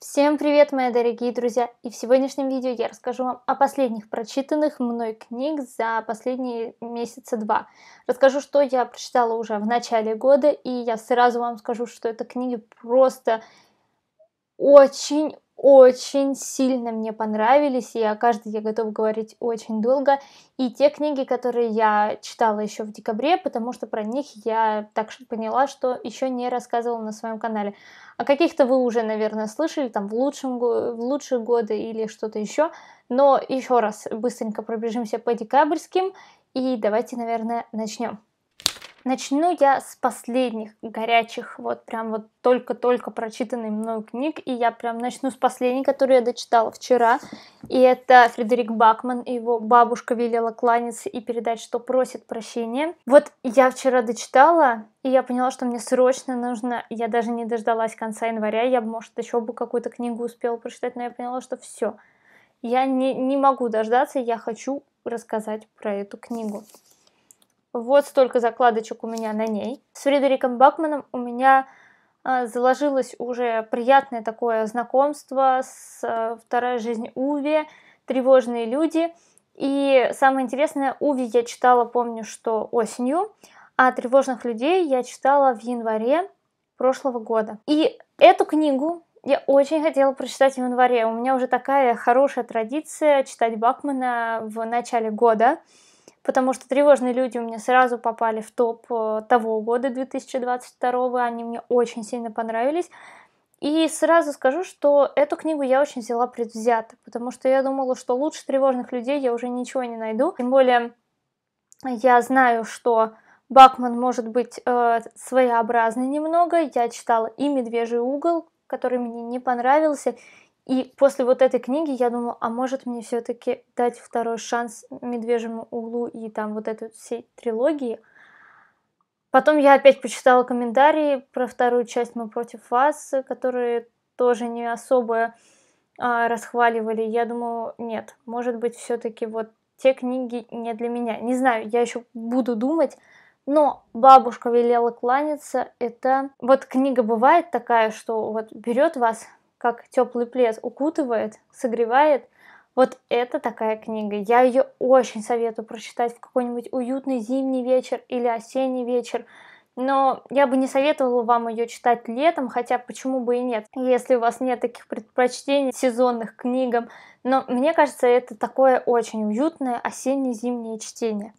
Всем привет, мои дорогие друзья! И в сегодняшнем видео я расскажу вам о последних прочитанных мной книг за последние месяца два. Расскажу, что я прочитала уже в начале года, и я сразу вам скажу, что это книги просто очень очень сильно мне понравились, и о каждой я готова говорить очень долго. И те книги, которые я читала еще в декабре, потому что про них я так же поняла, что еще не рассказывала на своем канале. О каких-то вы уже, наверное, слышали, там, в, лучшем, в лучшие годы или что-то еще. Но еще раз быстренько пробежимся по декабрьским, и давайте, наверное, начнем. Начну я с последних горячих, вот прям вот только-только прочитанной мной книг, и я прям начну с последней, которую я дочитала вчера, и это Фредерик Бакман и его бабушка велела кланяться и передать, что просит прощения. Вот я вчера дочитала, и я поняла, что мне срочно нужно, я даже не дождалась конца января, я, бы может, еще бы какую-то книгу успела прочитать, но я поняла, что все, я не, не могу дождаться, я хочу рассказать про эту книгу. Вот столько закладочек у меня на ней. С Фредериком Бакманом у меня а, заложилось уже приятное такое знакомство с а, «Вторая жизнь Уви», «Тревожные люди». И самое интересное, Уви я читала, помню, что осенью, а «Тревожных людей» я читала в январе прошлого года. И эту книгу я очень хотела прочитать в январе. У меня уже такая хорошая традиция читать Бакмана в начале года потому что тревожные люди у меня сразу попали в топ э, того года, 2022, они мне очень сильно понравились. И сразу скажу, что эту книгу я очень взяла предвзято, потому что я думала, что лучше тревожных людей я уже ничего не найду. Тем более я знаю, что Бакман может быть э, своеобразный немного. Я читала и «Медвежий угол», который мне не понравился, и после вот этой книги я думала, а может мне все-таки дать второй шанс медвежьему углу и там вот этой всей трилогии. Потом я опять почитала комментарии про вторую часть «Мы против вас», которые тоже не особо а, расхваливали. Я думаю, нет, может быть, все-таки вот те книги не для меня. Не знаю, я еще буду думать. Но бабушка велела кланяться. Это вот книга бывает такая, что вот берет вас как теплый плед укутывает, согревает. Вот это такая книга. Я ее очень советую прочитать в какой-нибудь уютный зимний вечер или осенний вечер. Но я бы не советовала вам ее читать летом, хотя почему бы и нет, если у вас нет таких предпочтений сезонных книгам. Но мне кажется, это такое очень уютное осенне-зимнее чтение.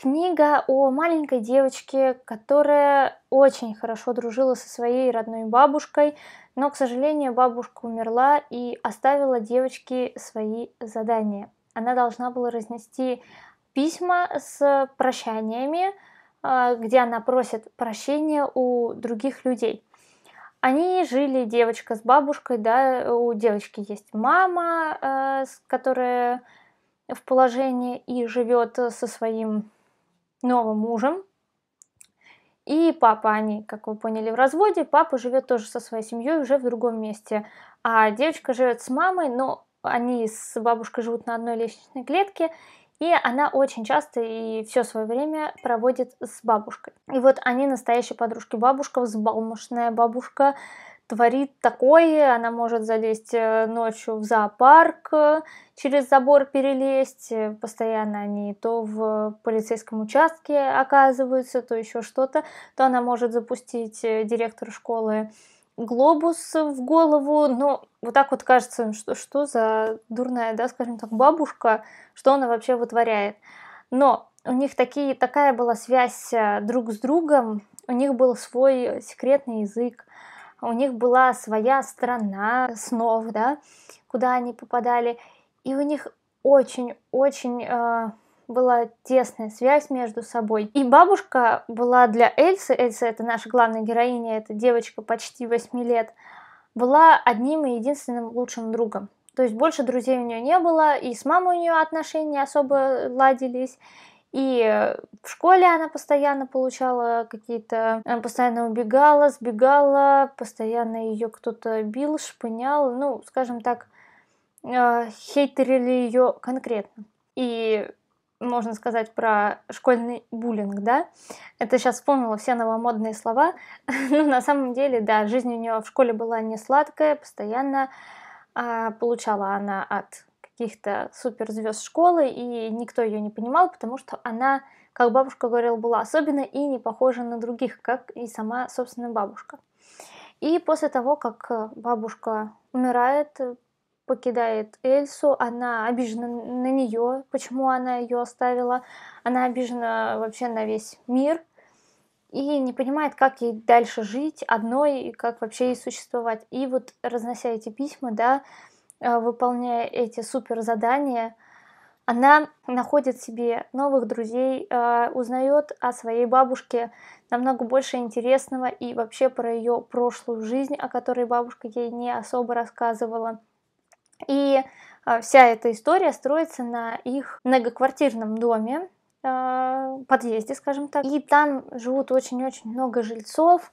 Книга о маленькой девочке, которая очень хорошо дружила со своей родной бабушкой, но, к сожалению, бабушка умерла и оставила девочке свои задания. Она должна была разнести письма с прощаниями, а, где она просит прощения у других людей. Они жили девочка с бабушкой, да, у девочки есть мама, э, которая в положении и живет со своим новым мужем. И папа, они, как вы поняли, в разводе. Папа живет тоже со своей семьей уже в другом месте. А девочка живет с мамой, но они с бабушкой живут на одной лестничной клетке. И она очень часто и все свое время проводит с бабушкой. И вот они настоящие подружки. Бабушка взбалмошная, бабушка творит такое, она может залезть э, ночью в зоопарк, э, через забор перелезть, э, постоянно они то в полицейском участке оказываются, то еще что-то, то она может запустить директор школы глобус в голову, но ну, вот так вот кажется, ну, что, что за дурная, да, скажем так, бабушка, что она вообще вытворяет. Но у них такие, такая была связь друг с другом, у них был свой секретный язык, у них была своя страна снов, да, куда они попадали, и у них очень-очень э, была тесная связь между собой. И бабушка была для Эльсы, Эльса это наша главная героиня, это девочка почти 8 лет, была одним и единственным лучшим другом. То есть больше друзей у нее не было, и с мамой у нее отношения особо ладились, и в школе она постоянно получала какие-то... Она постоянно убегала, сбегала, постоянно ее кто-то бил, шпынял. Ну, скажем так, э, хейтерили ее конкретно. И можно сказать про школьный буллинг, да? Это сейчас вспомнила все новомодные слова. Но ну, на самом деле, да, жизнь у нее в школе была не сладкая, постоянно а, получала она от каких-то суперзвезд школы, и никто ее не понимал, потому что она, как бабушка говорила, была особенная и не похожа на других, как и сама собственная бабушка. И после того, как э, бабушка умирает, э, покидает Эльсу, она обижена на нее, почему она ее оставила, она обижена вообще на весь мир и не понимает, как ей дальше жить одной и как вообще ей существовать. И вот разнося эти письма, да, а, выполняя эти супер задания, она находит себе новых друзей, а, узнает о своей бабушке намного больше интересного и вообще про ее прошлую жизнь, о которой бабушка ей не особо рассказывала. И а, вся эта история строится на их многоквартирном доме, подъезде, скажем так. И там живут очень-очень много жильцов,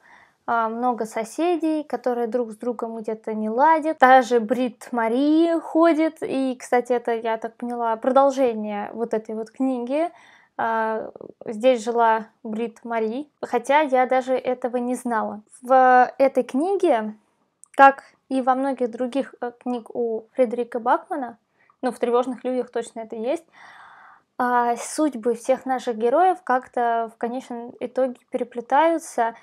а, много соседей, которые друг с другом где-то не ладят. Даже Брит Мари ходит. И, кстати, это, я так поняла, продолжение вот этой вот книги. А, здесь жила Брит Мари, хотя я даже этого не знала. В этой книге, как и во многих других э, книг у Фредерика Бакмана, ну, в «Тревожных людях» точно это есть, а, судьбы всех наших героев как-то в конечном итоге переплетаются,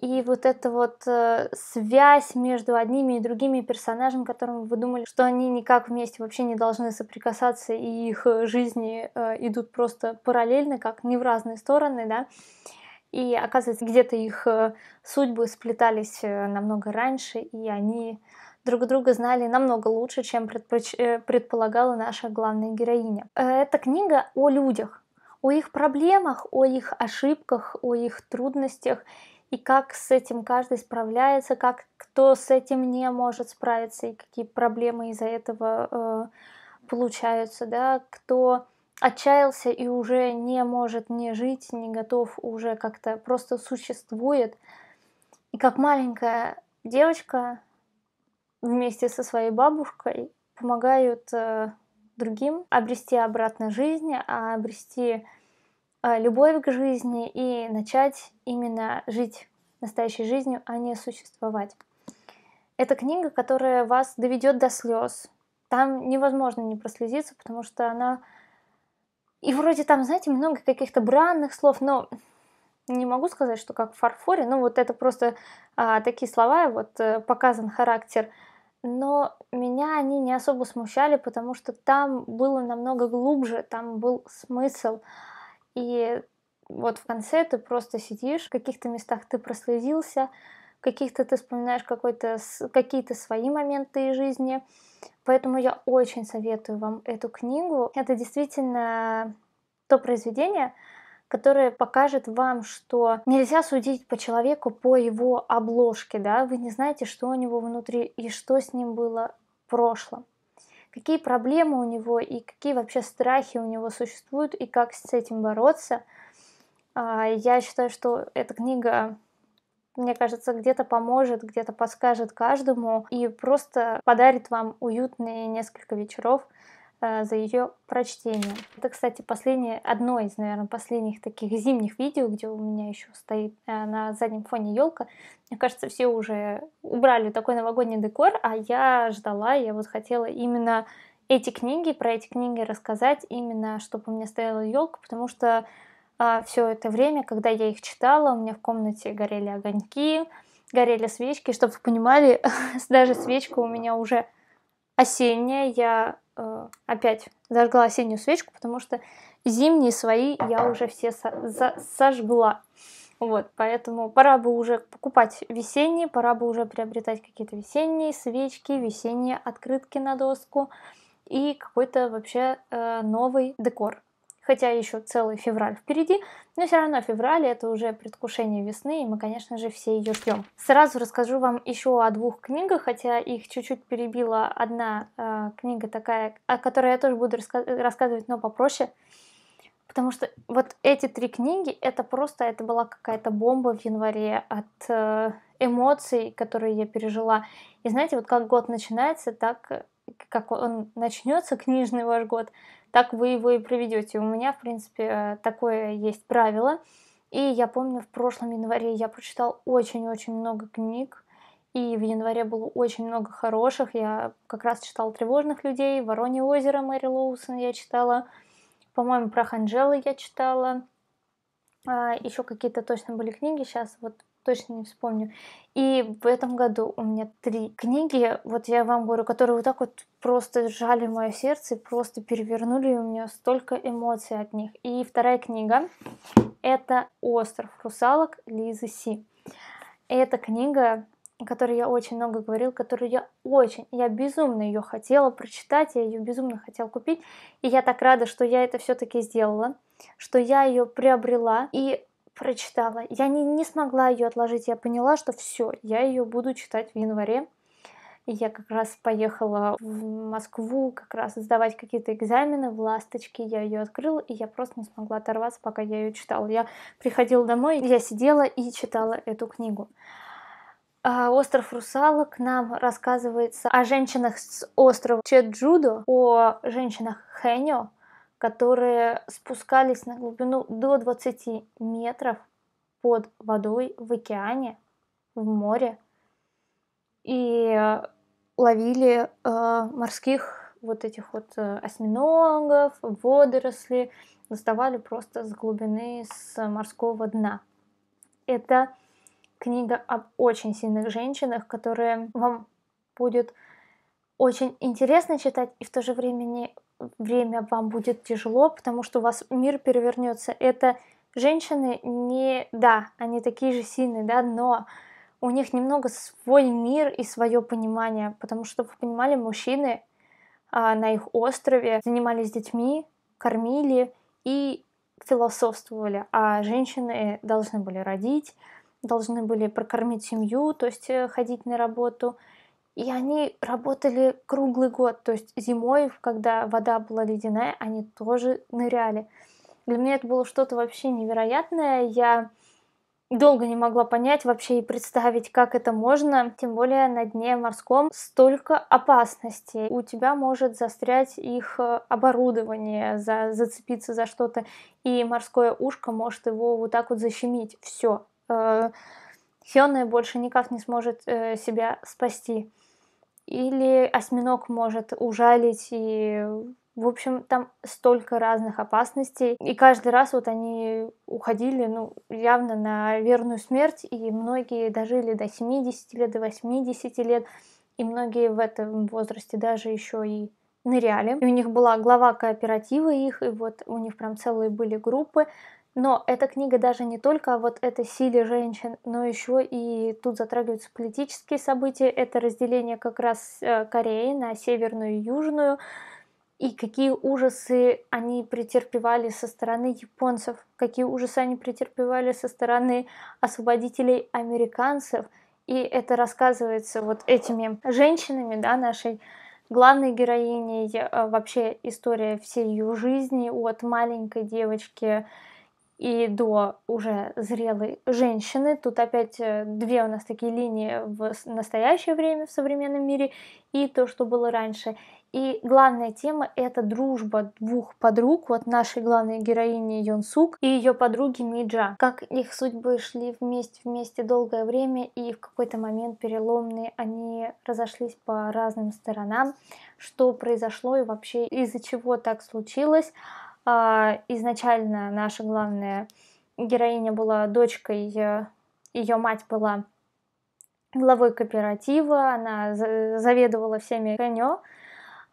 и вот эта вот э, связь между одними и другими персонажами, которым вы думали, что они никак вместе вообще не должны соприкасаться, и их э, жизни э, идут просто параллельно, как не в разные стороны, да. И оказывается, где-то их э, судьбы сплетались э, намного раньше, и они друг друга знали намного лучше, чем предпоч- э, предполагала наша главная героиня. Эта книга о людях, о их проблемах, о их ошибках, о их трудностях — и как с этим каждый справляется, как кто с этим не может справиться, и какие проблемы из-за этого э, получаются, да, кто отчаялся и уже не может не жить, не готов, уже как-то просто существует. И как маленькая девочка вместе со своей бабушкой помогают э, другим обрести обратно жизнь, а обрести Э, любовь к жизни и начать именно жить настоящей жизнью, а не существовать. Это книга, которая вас доведет до слез. Там невозможно не прослезиться, потому что она... И вроде там, знаете, много каких-то бранных слов, но не могу сказать, что как в фарфоре, ну вот это просто а, такие слова, вот э, показан характер. Но меня они не особо смущали, потому что там было намного глубже, там был смысл. А, и вот в конце ты просто сидишь, в каких-то местах ты прослезился, в каких-то ты вспоминаешь какие-то свои моменты из жизни. Поэтому я очень советую вам эту книгу. Это действительно то произведение, которое покажет вам, что нельзя судить по человеку по его обложке, да, вы не знаете, что у него внутри и что с ним было в прошлом какие проблемы у него и какие вообще страхи у него существуют и как с этим бороться. А, я считаю, что эта книга, мне кажется, где-то поможет, где-то подскажет каждому и просто подарит вам уютные несколько вечеров Э, за ее прочтение. Это, кстати, последнее, одно из, наверное, последних таких зимних видео, где у меня еще стоит э, на заднем фоне елка. Мне кажется, все уже убрали такой новогодний декор, а я ждала, я вот хотела именно эти книги, про эти книги рассказать, именно чтобы у меня стояла елка, потому что а, э, все это время, когда я их читала, у меня в комнате горели огоньки, горели свечки, чтобы вы понимали, даже свечка у меня уже осенняя, я Э, опять зажгла осеннюю свечку, потому что зимние свои я уже все сожгла. Вот, поэтому пора бы уже покупать весенние, пора бы уже приобретать какие-то весенние свечки, весенние открытки на доску и какой-то вообще э, новый декор хотя еще целый февраль впереди, но все равно февраль это уже предвкушение весны, и мы, конечно же, все ее ждем. Сразу расскажу вам еще о двух книгах, хотя их чуть-чуть перебила одна э, книга такая, о которой я тоже буду раска рассказывать, но попроще. Потому что вот эти три книги, это просто, это была какая-то бомба в январе от э, эмоций, которые я пережила. И знаете, вот как год начинается, так э, как он начнется, книжный ваш год, так вы его и проведете. У меня, в принципе, э, такое есть правило. И я помню, в прошлом январе я прочитал очень-очень много книг, и в январе было очень много хороших. Я как раз читала «Тревожных людей», «Воронье озеро» Мэри Лоусон я читала, по-моему, про Ханжелы я читала, а, еще какие-то точно были книги, сейчас вот точно не вспомню. И в этом году у меня три книги, вот я вам говорю, которые вот так вот просто сжали мое сердце, просто перевернули, и у меня столько эмоций от них. И вторая книга — это «Остров русалок» Лизы Си. Эта книга о которой я очень много говорил, которую я очень, я безумно ее хотела прочитать, я ее безумно хотела купить, и я так рада, что я это все-таки сделала, что я ее приобрела, и прочитала. Я не, не смогла ее отложить. Я поняла, что все, я ее буду читать в январе. И я как раз поехала в Москву как раз сдавать какие-то экзамены в «Ласточке». Я ее открыла, и я просто не смогла оторваться, пока я ее читала. Я приходила домой, я сидела и читала эту книгу. А, «Остров русалок» нам рассказывается о женщинах с острова Чеджудо, о женщинах Хэньо, которые спускались на глубину до 20 метров под водой в океане, в море, и ловили э, морских вот этих вот э, осьминогов, водоросли, доставали просто с глубины, с морского дна. Это книга об очень сильных женщинах, которые вам будет очень интересно читать и в то же время не время вам будет тяжело, потому что у вас мир перевернется. Это женщины не, да, они такие же сильные, да, но у них немного свой мир и свое понимание, потому что, вы понимали, мужчины а, на их острове занимались детьми, кормили и философствовали, а женщины должны были родить, должны были прокормить семью, то есть э, ходить на работу, и они работали круглый год, то есть зимой, когда вода была ледяная, они тоже ныряли. Для меня это было что-то вообще невероятное. Я долго не могла понять вообще и представить, как это можно, тем более на дне морском столько опасностей. У тебя может застрять их э, оборудование, за, зацепиться за что-то, и морское ушко может его вот так вот защемить. Все. Э, Хёная больше никак не сможет э, себя спасти или осьминог может ужалить и в общем, там столько разных опасностей. И каждый раз вот они уходили, ну, явно на верную смерть, и многие дожили до 70 лет, до 80 лет, и многие в этом возрасте даже еще и ныряли. И у них была глава кооператива их, и вот у них прям целые были группы. Но эта книга даже не только о вот этой силе женщин, но еще и тут затрагиваются политические события. Это разделение как раз э, Кореи на северную и южную. И какие ужасы они претерпевали со стороны японцев, какие ужасы они претерпевали со стороны освободителей американцев. И это рассказывается вот этими женщинами, да, нашей главной героиней э, вообще история всей ее жизни от маленькой девочки и до уже зрелой женщины. Тут опять э, две у нас такие линии в настоящее время в современном мире и то, что было раньше. И главная тема — это дружба двух подруг, вот нашей главной героини Йон Сук и ее подруги Миджа. Как их судьбы шли вместе, вместе долгое время, и в какой-то момент переломные они разошлись по разным сторонам, что произошло и вообще из-за чего так случилось. А, изначально наша главная героиня была дочкой, э, ее мать была главой кооператива, она заведовала всеми конё,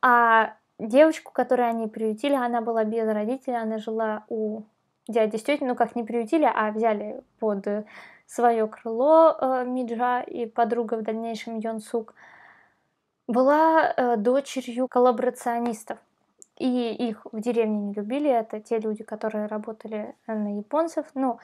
а девочку, которую они приютили, она была без родителей, она жила у дяди с тетей, ну как не приютили, а взяли под свое крыло э, Миджа и подруга в дальнейшем Йон Сук, была э, дочерью коллаборационистов. И их в деревне не любили, это те люди, которые работали на японцев. Ну,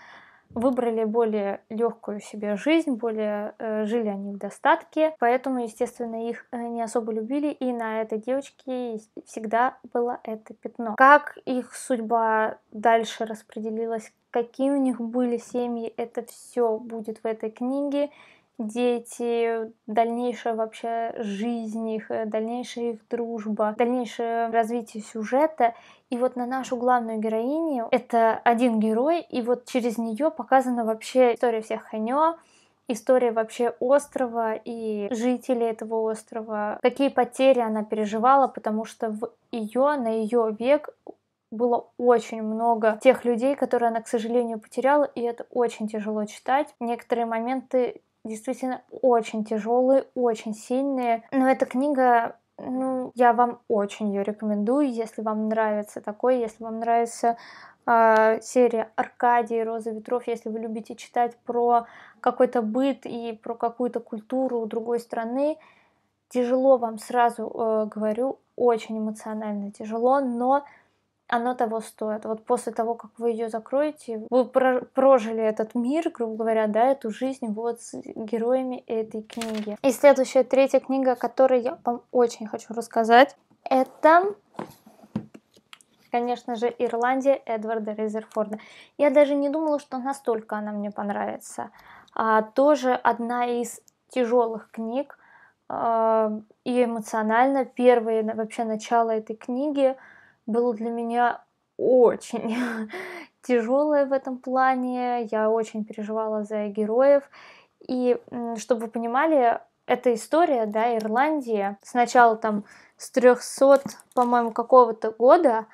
выбрали более легкую себе жизнь, более э, жили они в достатке, поэтому, естественно, их э, не особо любили, и на этой девочке всегда было это пятно. Как их судьба дальше распределилась, какие у них были семьи, это все будет в этой книге дети, дальнейшая вообще жизнь их, э, дальнейшая их дружба, дальнейшее развитие сюжета. И вот на нашу главную героиню это один герой, и вот через нее показана вообще история всех Ханё, история вообще острова и жителей этого острова, какие потери она переживала, потому что в ее, на ее век было очень много тех людей, которые она, к сожалению, потеряла, и это очень тяжело читать. Некоторые моменты действительно очень тяжелые, очень сильные. Но эта книга ну, я вам очень ее рекомендую, если вам нравится такое, если вам нравится э, серия Аркадии, Роза ветров, если вы любите читать про какой-то быт и про какую-то культуру другой страны. Тяжело вам сразу э, говорю, очень эмоционально тяжело, но оно того стоит. Вот после того, как вы ее закроете, вы прожили этот мир, грубо говоря, да, эту жизнь вот с героями этой книги. И следующая, третья книга, о которой я вам очень хочу рассказать, это конечно же, Ирландия Эдварда Резерфорда. Я даже не думала, что настолько она мне понравится. А, тоже одна из тяжелых книг э, и эмоционально. Первое вообще начало этой книги – было для меня очень тяжелое в этом плане. Я очень переживала за героев. И чтобы вы понимали, эта история, да, Ирландии, сначала там с 300, по-моему, какого-то года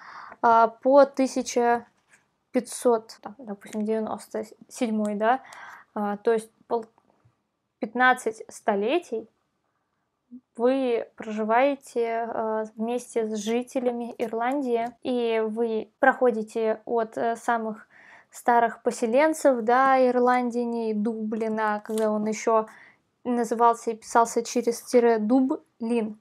а, по 1500, там, допустим, 97, да, а, то есть пол 15 столетий вы проживаете э, вместе с жителями Ирландии, и вы проходите от э, самых старых поселенцев, да, Ирландии, Дублина, когда он еще назывался и писался через тире Дублин.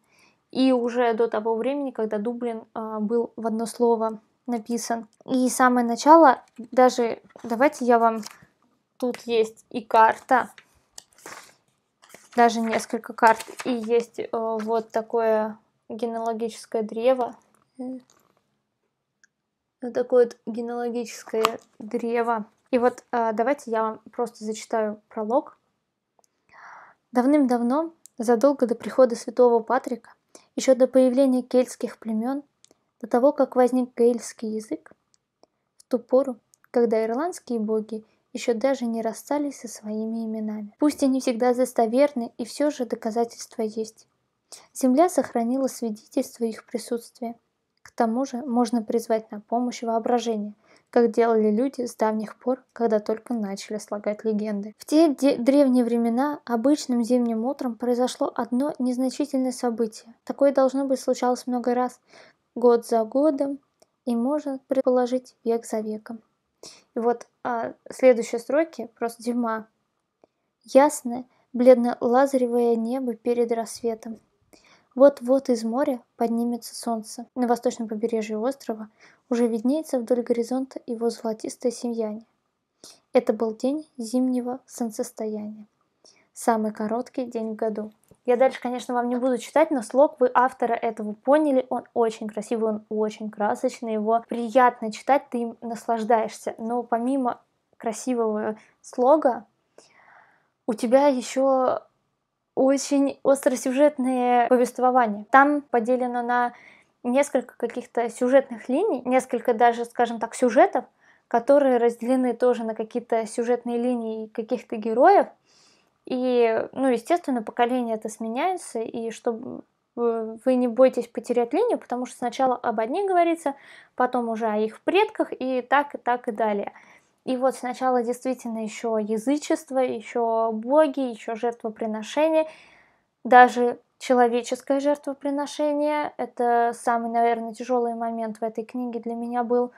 И уже до того времени, когда Дублин э, был в одно слово написан. И самое начало, даже давайте я вам... Тут есть и карта, даже несколько карт. И есть э, вот такое генеалогическое древо. Вот э, такое вот генеалогическое древо. И вот э, давайте я вам просто зачитаю пролог. Давным-давно, задолго до прихода святого Патрика, еще до появления кельтских племен, до того, как возник гельский язык, в ту пору, когда ирландские боги – еще даже не расстались со своими именами. Пусть они всегда достоверны, и все же доказательства есть. Земля сохранила свидетельство их присутствия. К тому же можно призвать на помощь воображение, как делали люди с давних пор, когда только начали слагать легенды. В те древние времена обычным зимним утром произошло одно незначительное событие. Такое должно быть случалось много раз, год за годом, и можно предположить век за веком. И вот а, следующие строки, просто зима. Ясное, бледно-лазаревое небо перед рассветом. Вот-вот из моря поднимется солнце. На восточном побережье острова уже виднеется вдоль горизонта его золотистое сияние. Это был день зимнего солнцестояния. Самый короткий день в году. Я дальше, конечно, вам не буду читать, но слог вы автора этого поняли. Он очень красивый, он очень красочный, его приятно читать, ты им наслаждаешься. Но помимо красивого слога, у тебя еще очень остросюжетные повествования. Там поделено на несколько каких-то сюжетных линий, несколько даже, скажем так, сюжетов, которые разделены тоже на какие-то сюжетные линии каких-то героев. И, ну, естественно, поколение это сменяется, и чтобы э, вы не бойтесь потерять линию, потому что сначала об одних говорится, потом уже о их предках и так, и так, и далее. И вот сначала действительно еще язычество, еще боги, еще жертвоприношения, даже человеческое жертвоприношение. Это самый, наверное, тяжелый момент в этой книге для меня был.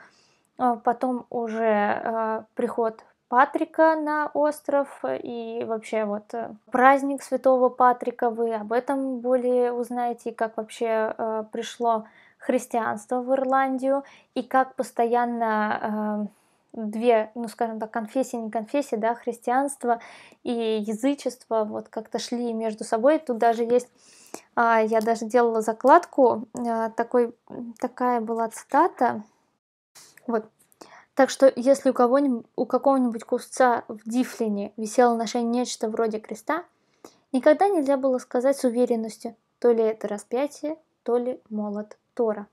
А потом уже э, приход Патрика на остров и вообще вот э, праздник Святого Патрика. Вы об этом более узнаете, как вообще э, пришло христианство в Ирландию и как постоянно э, две, ну скажем так, конфессии, не конфессии, да, христианство и язычество вот как-то шли между собой. Тут даже есть, э, я даже делала закладку, э, такой, такая была цитата, вот так что если у, кого у какого-нибудь кусца в Дифлине висело на шее нечто вроде креста, никогда нельзя было сказать с уверенностью, то ли это распятие, то ли молот Тора.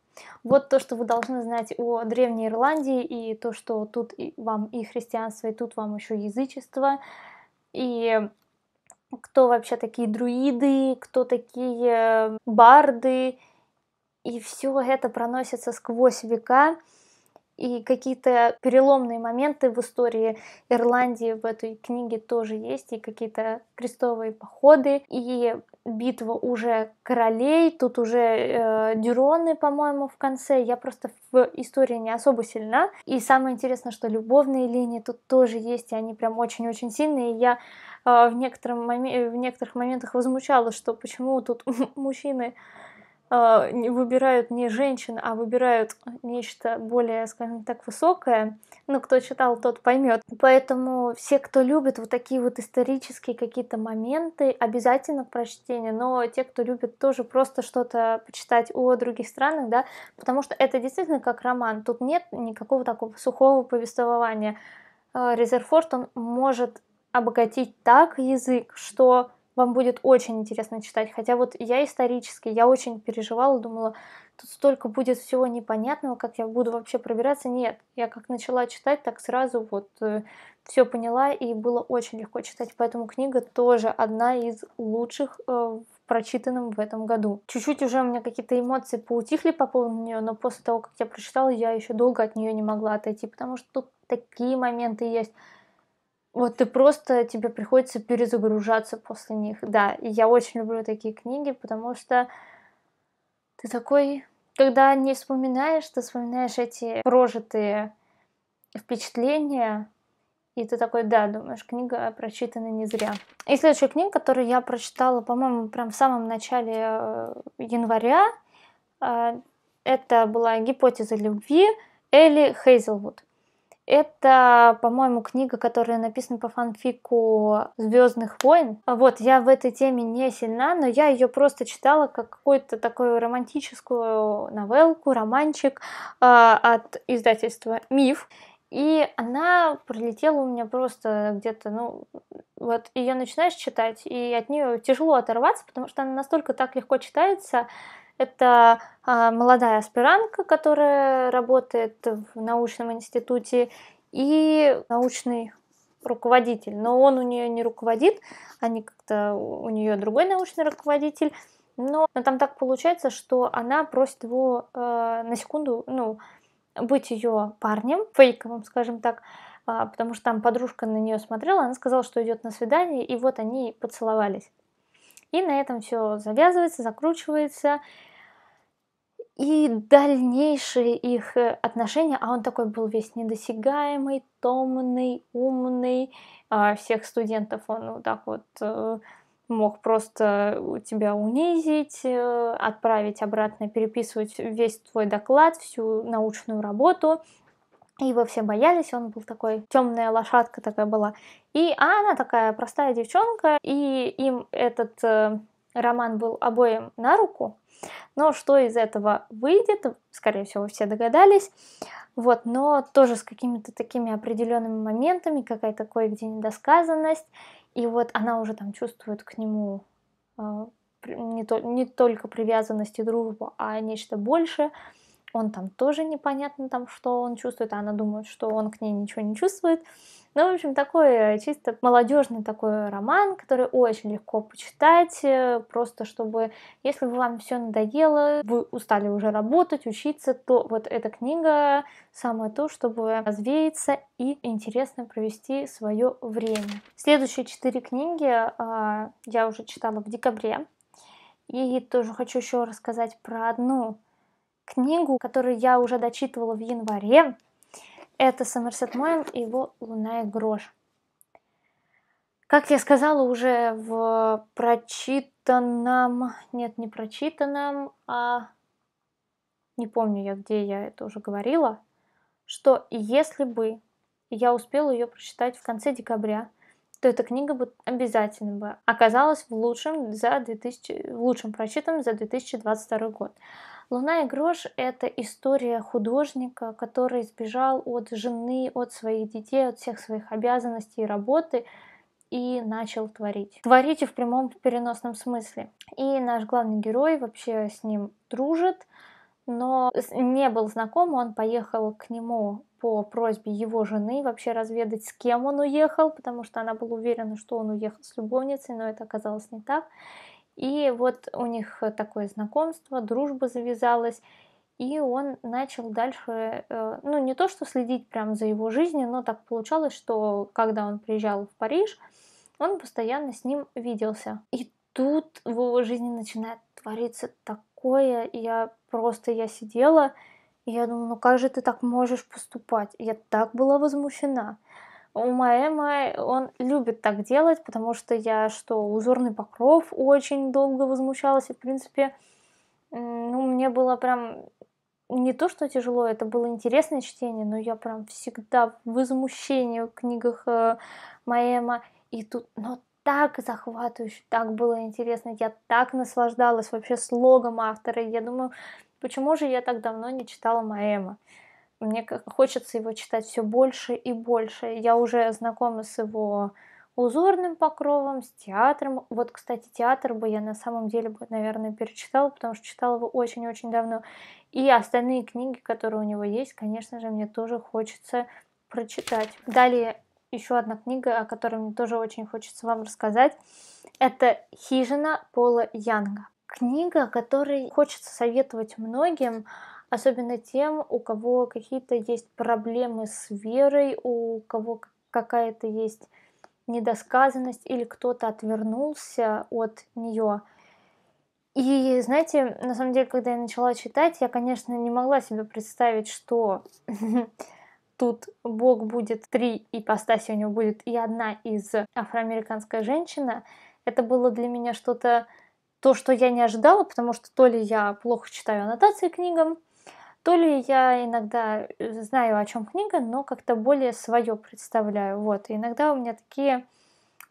Вот то, что вы должны знать о Древней Ирландии, и то, что тут вам и христианство, и тут вам еще язычество, и кто вообще такие друиды, кто такие барды, и все это проносится сквозь века. И какие-то переломные моменты в истории Ирландии в этой книге тоже есть, и какие-то крестовые походы, и битва уже королей, тут уже э, Дюроны, по-моему, в конце. Я просто в истории не особо сильна. И самое интересное, что любовные линии тут тоже есть, и они прям очень-очень сильные. И я э, в, некотором моме- в некоторых моментах возмущалась, что почему тут мужчины а, выбирают не женщин, а выбирают нечто более, скажем так, высокое. Ну, кто читал, тот поймет. Поэтому все, кто любит вот такие вот исторические какие-то моменты, обязательно к прочтению. Но те, кто любит тоже просто что-то почитать о других странах, да, потому что это действительно как роман. Тут нет никакого такого сухого повествования. А, Резерфорд, он может обогатить так язык, что вам будет очень интересно читать. Хотя вот я исторически, я очень переживала, думала, тут столько будет всего непонятного, как я буду вообще пробираться. Нет, я как начала читать, так сразу вот э, все поняла, и было очень легко читать. Поэтому книга тоже одна из лучших э, прочитанном в этом году. Чуть-чуть уже у меня какие-то эмоции поутихли по поводу нее, но после того, как я прочитала, я еще долго от нее не могла отойти, потому что тут такие моменты есть вот ты просто, тебе приходится перезагружаться после них. Да, и я очень люблю такие книги, потому что ты такой, когда не вспоминаешь, ты вспоминаешь эти прожитые впечатления, и ты такой, да, думаешь, книга прочитана не зря. И следующая книга, которую я прочитала, по-моему, прям в самом начале э, января, э, это была «Гипотеза любви» Элли Хейзелвуд. Это, по-моему, книга, которая написана по фанфику Звездных войн. А вот, я в этой теме не сильна, но я ее просто читала как какую-то такую романтическую новелку, романчик э, от издательства Миф. И она пролетела у меня просто где-то, ну, вот ее начинаешь читать, и от нее тяжело оторваться, потому что она настолько так легко читается, это а, молодая аспирантка, которая работает в научном институте, и научный руководитель. Но он у нее не руководит, они как-то у нее другой научный руководитель. Но, но там так получается, что она просит его э, на секунду, ну, быть ее парнем, фейковым, скажем так, а, потому что там подружка на нее смотрела, она сказала, что идет на свидание, и вот они поцеловались. И на этом все завязывается, закручивается. И дальнейшие их э, отношения, а он такой был весь недосягаемый, томный, умный, а всех студентов он вот так вот э, мог просто тебя унизить, э, отправить обратно, переписывать весь твой доклад, всю научную работу, его все боялись, он был такой, темная лошадка такая была. И а она такая простая девчонка, и им этот э, роман был обоим на руку. Но что из этого выйдет, скорее всего, все догадались. Вот, но тоже с какими-то такими определенными моментами, какая-то кое-где недосказанность. И вот она уже там чувствует к нему э, не, то, не только привязанность и дружбу, а нечто большее он там тоже непонятно там, что он чувствует, а она думает, что он к ней ничего не чувствует. Ну, в общем, такой э, чисто молодежный такой роман, который очень легко почитать, э, просто чтобы, если вам все надоело, вы устали уже работать, учиться, то вот эта книга самое то, чтобы развеяться и интересно провести свое время. Следующие четыре книги э, я уже читала в декабре. И тоже хочу еще рассказать про одну книгу, которую я уже дочитывала в январе. Это Сомерсет Моэм и его «Луна и грош». Как я сказала уже в прочитанном, нет, не прочитанном, а не помню я, где я это уже говорила, что если бы я успела ее прочитать в конце декабря, то эта книга бы обязательно бы оказалась в лучшем, за 2000, в лучшем прочитанном за 2022 год. Луна и грош — это история художника, который сбежал от жены, от своих детей, от всех своих обязанностей и работы и начал творить. Творить и в прямом переносном смысле. И наш главный герой вообще с ним дружит, но не был знаком, он поехал к нему по просьбе его жены вообще разведать, с кем он уехал, потому что она была уверена, что он уехал с любовницей, но это оказалось не так. И вот у них э, такое знакомство, дружба завязалась, и он начал дальше, э, ну не то что следить прям за его жизнью, но так получалось, что когда он приезжал в Париж, он постоянно с ним виделся. И тут в его жизни начинает твориться такое, я просто, я сидела, и я думаю, ну как же ты так можешь поступать? Я так была возмущена у Маэмы он любит так делать, потому что я, что узорный покров очень долго возмущалась, и, в принципе, ну, мне было прям не то, что тяжело, это было интересное чтение, но я прям всегда в возмущении в книгах э, Маэма. И тут, но так захватывающе, так было интересно, я так наслаждалась вообще слогом автора. Я думаю, почему же я так давно не читала Маэма? Мне хочется его читать все больше и больше. Я уже знакома с его узорным покровом, с театром. Вот, кстати, театр бы я на самом деле, бы, наверное, перечитала, потому что читала его очень-очень давно. И остальные книги, которые у него есть, конечно же, мне тоже хочется прочитать. Далее еще одна книга, о которой мне тоже очень хочется вам рассказать. Это «Хижина» Пола Янга. Книга, которой хочется советовать многим, особенно тем, у кого какие-то есть проблемы с верой, у кого какая-то есть недосказанность или кто-то отвернулся от нее. И знаете, на самом деле, когда я начала читать, я, конечно, не могла себе представить, что тут Бог будет три ипостаси, у него будет и одна из афроамериканская женщина. Это было для меня что-то, то, что я не ожидала, потому что то ли я плохо читаю аннотации книгам, то ли я иногда э, знаю, о чем книга, но как-то более свое представляю. Вот. И иногда у меня такие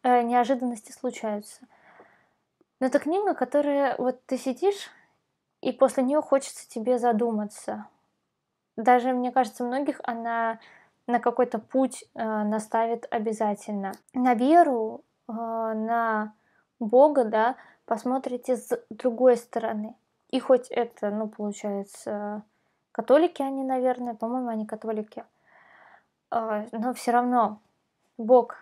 э, неожиданности случаются. Но это книга, которая вот ты сидишь, и после нее хочется тебе задуматься. Даже, мне кажется, многих она на какой-то путь э, наставит обязательно. На веру, э, на Бога, да, посмотрите с другой стороны. И хоть это, ну, получается, Католики они, наверное, по-моему, они католики. А, но все равно Бог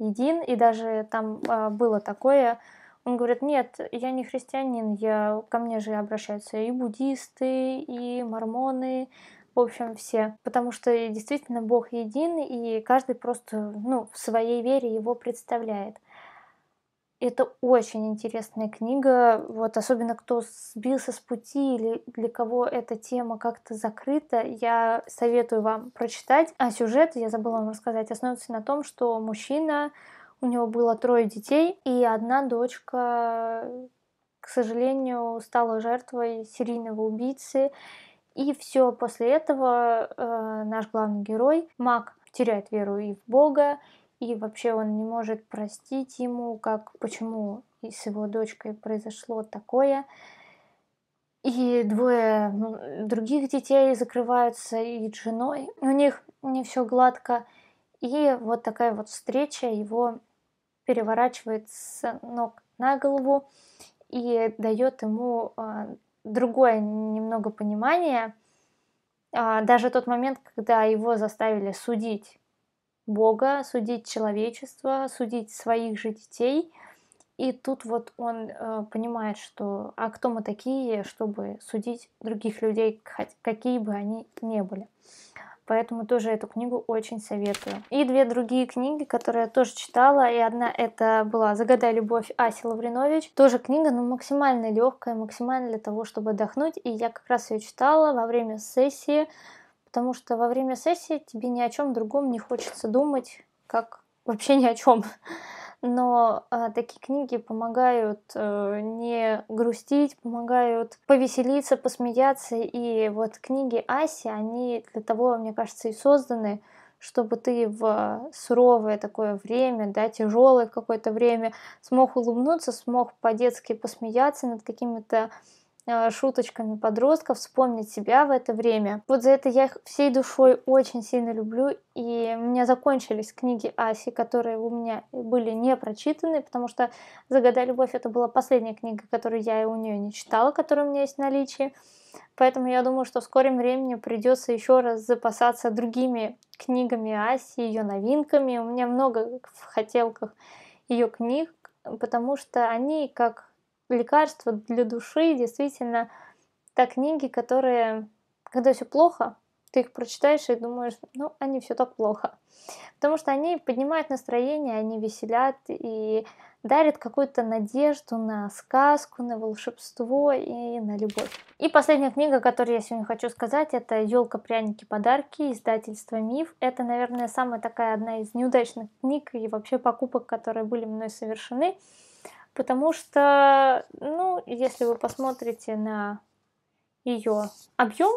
един, и даже там а, было такое, он говорит, нет, я не христианин, я, ко мне же обращаются и буддисты, и мормоны, в общем, все. Потому что действительно Бог един, и каждый просто ну, в своей вере его представляет. Это очень интересная книга, вот особенно кто сбился с пути или для кого эта тема как-то закрыта, я советую вам прочитать. А сюжет, я забыла вам рассказать, основывается на том, что мужчина, у него было трое детей, и одна дочка, к сожалению, стала жертвой серийного убийцы. И все после этого э, наш главный герой, Мак, теряет веру и в Бога, и вообще он не может простить ему, как почему с его дочкой произошло такое. И двое ну, других детей закрываются, и женой. У них не все гладко. И вот такая вот встреча его переворачивает с ног на голову и дает ему э, другое немного понимание. Э, даже тот момент, когда его заставили судить Бога, судить человечество, судить своих же детей. И тут вот он э, понимает, что а кто мы такие, чтобы судить других людей, какие бы они ни были. Поэтому тоже эту книгу очень советую. И две другие книги, которые я тоже читала. И одна это была «Загадай любовь» Аси Лавринович. Тоже книга, но ну, максимально легкая, максимально для того, чтобы отдохнуть. И я как раз ее читала во время сессии потому что во время сессии тебе ни о чем другом не хочется думать, как вообще ни о чем. Но э, такие книги помогают э, не грустить, помогают повеселиться, посмеяться. И вот книги Аси, они для того, мне кажется, и созданы, чтобы ты в суровое такое время, да, тяжелое какое-то время смог улыбнуться, смог по-детски посмеяться над какими-то Э, шуточками подростков, вспомнить себя в это время. Вот за это я их всей душой очень сильно люблю, и у меня закончились книги Аси, которые у меня были не прочитаны, потому что «Загадай любовь» — это была последняя книга, которую я и у нее не читала, которая у меня есть в наличии. Поэтому я думаю, что в скором времени придется еще раз запасаться другими книгами Аси, ее новинками. У меня много в хотелках ее книг, потому что они, как лекарство для души. Действительно, та книги, которые, когда все плохо, ты их прочитаешь и думаешь, ну, они все так плохо. Потому что они поднимают настроение, они веселят и дарят какую-то надежду на сказку, на волшебство и на любовь. И последняя книга, которую я сегодня хочу сказать, это «Елка, пряники, подарки», издательство «Миф». Это, наверное, самая такая одна из неудачных книг и вообще покупок, которые были мной совершены. Потому что, ну, если вы посмотрите на ее объем,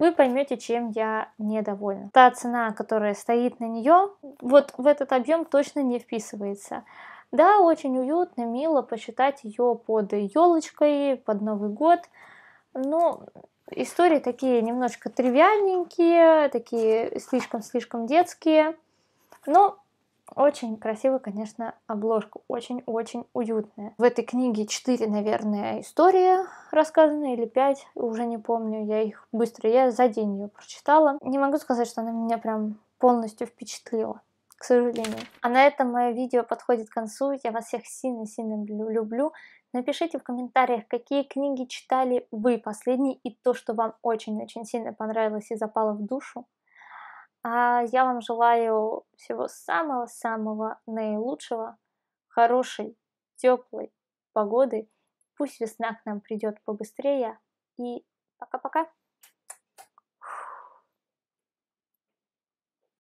вы поймете, чем я недовольна. Та цена, которая стоит на нее, вот в этот объем точно не вписывается. Да, очень уютно, мило почитать ее под елочкой, под Новый год. Но истории такие немножко тривиальненькие, такие слишком-слишком детские. Но очень красивая, конечно, обложка, очень-очень уютная. В этой книге 4, наверное, истории рассказаны, или 5, уже не помню, я их быстро, я за день ее прочитала. Не могу сказать, что она меня прям полностью впечатлила к сожалению. А на этом мое видео подходит к концу. Я вас всех сильно-сильно люблю. Напишите в комментариях, какие книги читали вы последние и то, что вам очень-очень сильно понравилось и запало в душу. А я вам желаю всего самого-самого наилучшего, хорошей, теплой погоды. Пусть весна к нам придет побыстрее. И пока-пока.